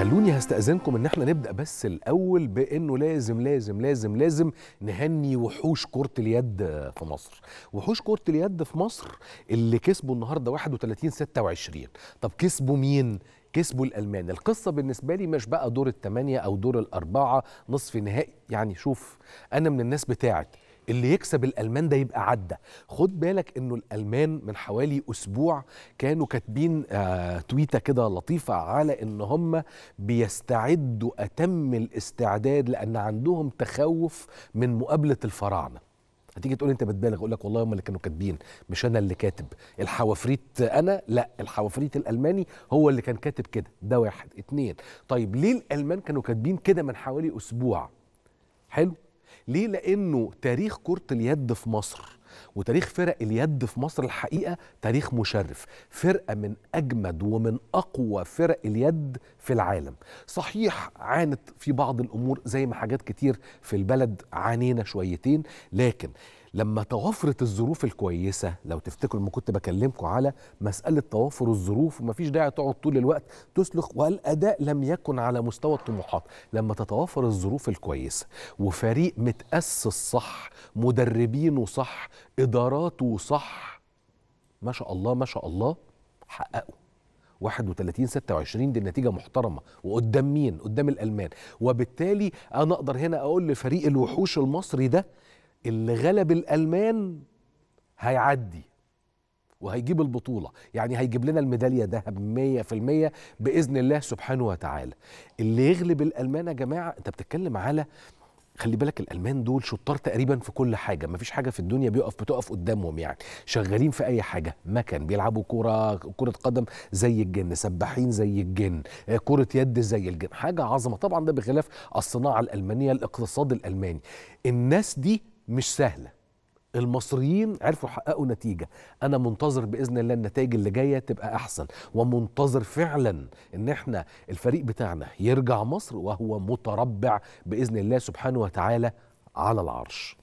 خلوني هستأذنكم ان احنا نبدأ بس الاول بانه لازم لازم لازم لازم نهني وحوش كرة اليد في مصر وحوش كرة اليد في مصر اللي كسبوا النهاردة 31 26 طب كسبوا مين؟ كسبوا الألمان القصة بالنسبة لي مش بقى دور الثمانية أو دور الأربعة نصف نهائي يعني شوف أنا من الناس بتاعت اللي يكسب الالمان ده يبقى عدى خد بالك انه الالمان من حوالي اسبوع كانوا كاتبين آه تويته كده لطيفه على ان هم بيستعدوا اتم الاستعداد لان عندهم تخوف من مقابله الفراعنه هتيجي تقول انت بتبالغ اقول لك والله هم اللي كانوا كاتبين مش انا اللي كاتب الحوافريت انا لا الحوافريت الالماني هو اللي كان كاتب كده ده واحد اتنين طيب ليه الالمان كانوا كاتبين كده من حوالي اسبوع حلو ليه لانه تاريخ كره اليد في مصر وتاريخ فرق اليد في مصر الحقيقه تاريخ مشرف فرقه من اجمد ومن اقوى فرق اليد في العالم صحيح عانت في بعض الامور زي ما حاجات كتير في البلد عانينا شويتين لكن لما توفرت الظروف الكويسه لو تفتكروا لما كنت بكلمكم على مساله توافر الظروف ومفيش داعي تقعد طول الوقت تسلخ والاداء لم يكن على مستوى الطموحات لما تتوافر الظروف الكويسه وفريق متاسس صح مدربينه صح اداراته صح ما شاء الله ما شاء الله حققوا 31 26 دي نتيجه محترمه وقدام مين قدام الالمان وبالتالي انا اقدر هنا اقول لفريق الوحوش المصري ده اللي غلب الالمان هيعدي وهيجيب البطولة يعني هيجيب لنا الميدالية ذهب مية في المية بإذن الله سبحانه وتعالى اللي يغلب الألمان يا جماعة أنت بتتكلم على خلي بالك الالمان دول شطار تقريبا في كل حاجه مفيش حاجه في الدنيا بيقف بتقف قدامهم يعني شغالين في اي حاجه مكن بيلعبوا كوره كره قدم زي الجن سباحين زي الجن آه، كره يد زي الجن حاجه عظمه طبعا ده بخلاف الصناعه الالمانيه الاقتصاد الالماني الناس دي مش سهله المصريين عرفوا يحققوا نتيجه انا منتظر باذن الله النتائج اللي جايه تبقى احسن ومنتظر فعلا ان احنا الفريق بتاعنا يرجع مصر وهو متربع باذن الله سبحانه وتعالى على العرش